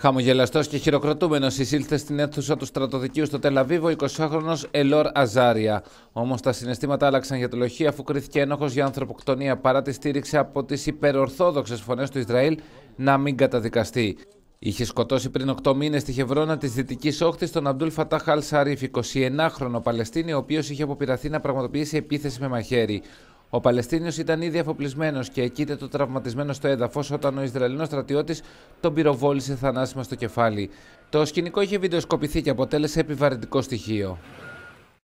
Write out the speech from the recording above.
Χαμογελαστός και χειροκροτούμενος εισήλθε στην αίθουσα του στρατοδικείου στο Τελαβίβο 20χρονο Ελόρ Αζάρια. Όμως τα συναισθήματα άλλαξαν για το λοχή αφού κρίθηκε ένοχος για ανθρωποκτονία παρά τη στήριξη από τις υπερορθόδοξες φωνές του Ισραήλ να μην καταδικαστεί. Είχε σκοτώσει πριν 8 μήνες στη Χευρώνα της Δυτικής Όχθης τον Αμπτούλ Φατάχ Αλ Σαρίφ, 29χρονο Παλαιστίνη, ο οποίος είχε αποπειραθεί να πραγματοποιήσει επίθεση με μαχαίρι. Ο Παλαιστίνιος ήταν ήδη αφοπλισμένος και εκείται το τραυματισμένο στο έδαφος όταν ο Ισραηλινός στρατιώτης τον πυροβόλησε θανάσιμα στο κεφάλι. Το σκηνικό είχε βιντεοσκοπηθεί και αποτέλεσε επιβαρυντικό στοιχείο.